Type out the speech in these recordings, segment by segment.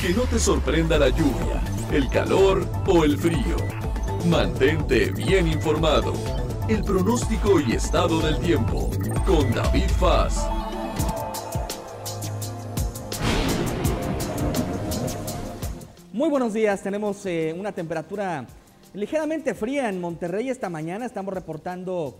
Que no te sorprenda la lluvia, el calor o el frío. Mantente bien informado. El pronóstico y estado del tiempo con David Faz. Muy buenos días, tenemos eh, una temperatura ligeramente fría en Monterrey esta mañana, estamos reportando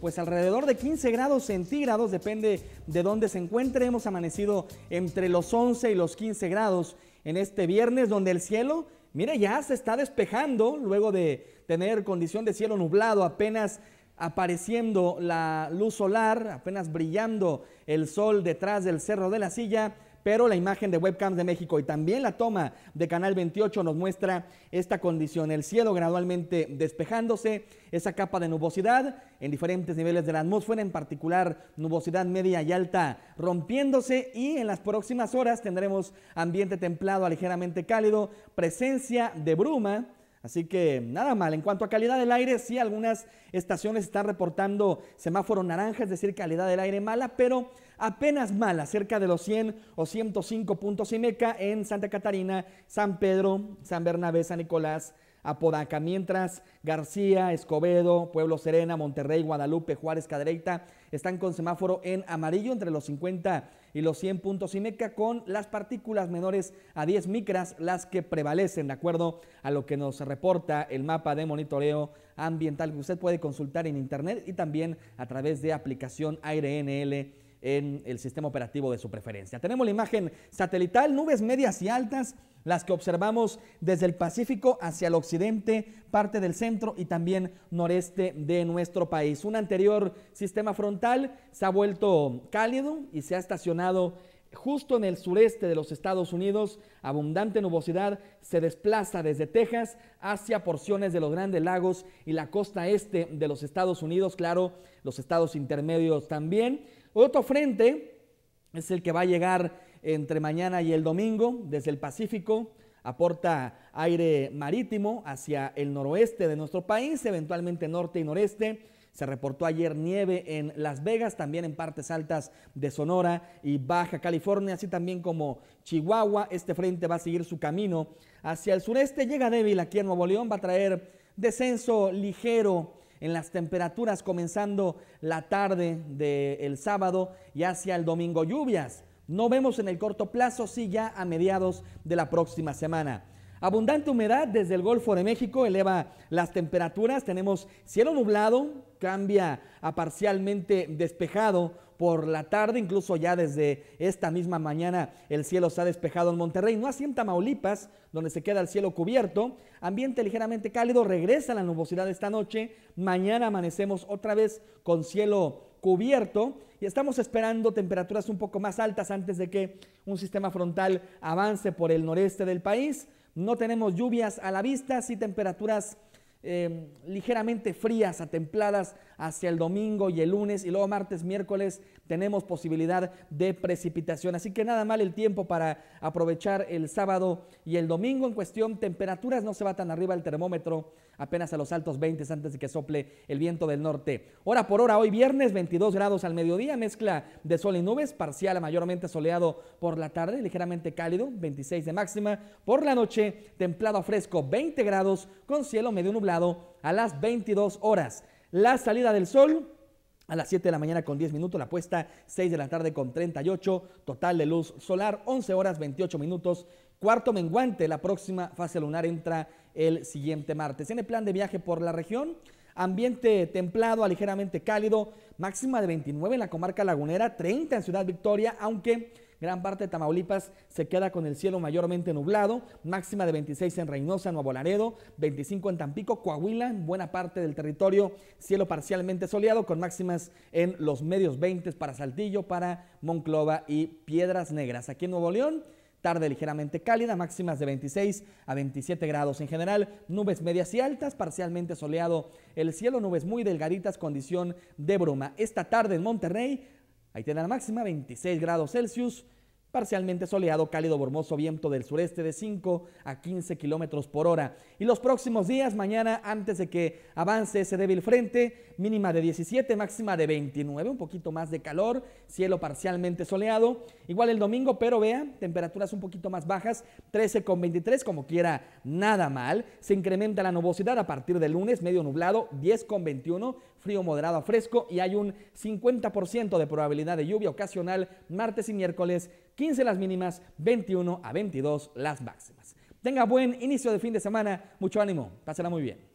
pues alrededor de 15 grados centígrados, depende de dónde se encuentre. Hemos amanecido entre los 11 y los 15 grados en este viernes donde el cielo, mire ya se está despejando luego de tener condición de cielo nublado, apenas apareciendo la luz solar, apenas brillando el sol detrás del cerro de la silla pero la imagen de webcams de México y también la toma de Canal 28 nos muestra esta condición, el cielo gradualmente despejándose, esa capa de nubosidad en diferentes niveles de la atmósfera, en particular nubosidad media y alta rompiéndose y en las próximas horas tendremos ambiente templado a ligeramente cálido, presencia de bruma Así que nada mal. En cuanto a calidad del aire, sí, algunas estaciones están reportando semáforo naranja, es decir, calidad del aire mala, pero apenas mala, cerca de los 100 o 105 puntos meca en Santa Catarina, San Pedro, San Bernabé, San Nicolás, Apodaca, mientras García, Escobedo, Pueblo Serena, Monterrey, Guadalupe, Juárez, Cadereyta están con semáforo en amarillo entre los 50 y los 100 puntos y meca con las partículas menores a 10 micras las que prevalecen de acuerdo a lo que nos reporta el mapa de monitoreo ambiental que usted puede consultar en internet y también a través de aplicación AireNL en el sistema operativo de su preferencia. Tenemos la imagen satelital, nubes medias y altas, las que observamos desde el Pacífico hacia el occidente, parte del centro y también noreste de nuestro país. Un anterior sistema frontal se ha vuelto cálido y se ha estacionado justo en el sureste de los Estados Unidos, abundante nubosidad se desplaza desde Texas hacia porciones de los grandes lagos y la costa este de los Estados Unidos, claro, los estados intermedios también. Otro frente es el que va a llegar entre mañana y el domingo desde el Pacífico, aporta aire marítimo hacia el noroeste de nuestro país, eventualmente norte y noreste. Se reportó ayer nieve en Las Vegas, también en partes altas de Sonora y Baja California, así también como Chihuahua. Este frente va a seguir su camino hacia el sureste. Llega débil aquí en Nuevo León, va a traer descenso ligero en las temperaturas comenzando la tarde del sábado y hacia el domingo lluvias. No vemos en el corto plazo, sí ya a mediados de la próxima semana. Abundante humedad desde el Golfo de México eleva las temperaturas. Tenemos cielo nublado, cambia a parcialmente despejado por la tarde, incluso ya desde esta misma mañana el cielo se ha despejado en Monterrey, no así en Tamaulipas, donde se queda el cielo cubierto, ambiente ligeramente cálido, regresa la nubosidad esta noche, mañana amanecemos otra vez con cielo cubierto y estamos esperando temperaturas un poco más altas antes de que un sistema frontal avance por el noreste del país. No tenemos lluvias a la vista, sí temperaturas Em, ligeramente frías a templadas hacia el domingo y el lunes y luego martes, miércoles tenemos posibilidad de precipitación. Así que nada mal el tiempo para aprovechar el sábado y el domingo en cuestión temperaturas no se va tan arriba el termómetro apenas a los altos 20 antes de que sople el viento del norte. Hora por hora, hoy viernes 22 grados al mediodía, mezcla de sol y nubes, parcial a mayormente soleado por la tarde, ligeramente cálido, 26 de máxima. Por la noche, templado a fresco, 20 grados con cielo medio nublado a las 22 horas. La salida del sol a las 7 de la mañana con 10 minutos, la apuesta 6 de la tarde con 38, total de luz solar 11 horas 28 minutos, cuarto menguante, la próxima fase lunar entra el siguiente martes. En el plan de viaje por la región, ambiente templado a ligeramente cálido, máxima de 29 en la comarca lagunera, 30 en Ciudad Victoria, aunque Gran parte de Tamaulipas se queda con el cielo mayormente nublado, máxima de 26 en Reynosa, Nuevo Laredo, 25 en Tampico, Coahuila, buena parte del territorio cielo parcialmente soleado con máximas en los medios 20 para Saltillo, para Monclova y Piedras Negras. Aquí en Nuevo León, tarde ligeramente cálida, máximas de 26 a 27 grados. En general, nubes medias y altas, parcialmente soleado el cielo, nubes muy delgaditas, condición de bruma. Esta tarde en Monterrey, Ahí tiene la máxima 26 grados Celsius, parcialmente soleado, cálido, bormoso, viento del sureste de 5 a 15 kilómetros por hora. Y los próximos días, mañana, antes de que avance ese débil frente, mínima de 17, máxima de 29, un poquito más de calor, cielo parcialmente soleado. Igual el domingo, pero vea, temperaturas un poquito más bajas, 13 con 23, como quiera, nada mal. Se incrementa la nubosidad a partir del lunes, medio nublado, 10 con 21 frío moderado a fresco y hay un 50% de probabilidad de lluvia ocasional martes y miércoles, 15 las mínimas, 21 a 22 las máximas. Tenga buen inicio de fin de semana, mucho ánimo, pásala muy bien.